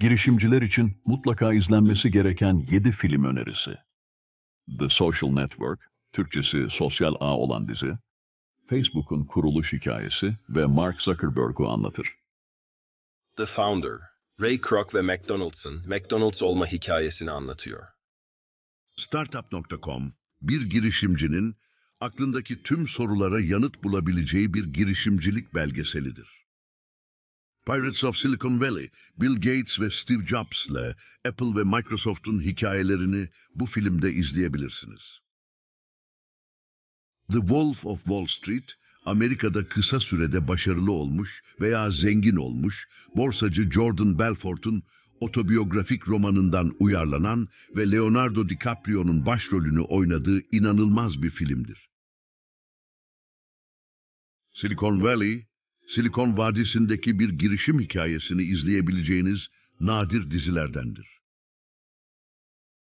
girişimciler için mutlaka izlenmesi gereken 7 film önerisi. The Social Network, Türkçesi sosyal ağ olan dizi, Facebook'un kuruluş hikayesi ve Mark Zuckerberg'u anlatır. The Founder, Ray Kroc ve McDonald's'ın McDonald's olma hikayesini anlatıyor. Startup.com, bir girişimcinin aklındaki tüm sorulara yanıt bulabileceği bir girişimcilik belgeselidir. Pirates of Silicon Valley, Bill Gates ve Steve Jobs'la Apple ve Microsoft'un hikayelerini bu filmde izleyebilirsiniz. The Wolf of Wall Street, Amerika'da kısa sürede başarılı olmuş veya zengin olmuş borsacı Jordan Belfort'un otobiyografik romanından uyarlanan ve Leonardo DiCaprio'nun başrolünü oynadığı inanılmaz bir filmdir. Silicon Valley, Silikon Vadisi'ndeki bir girişim hikayesini izleyebileceğiniz nadir dizilerdendir.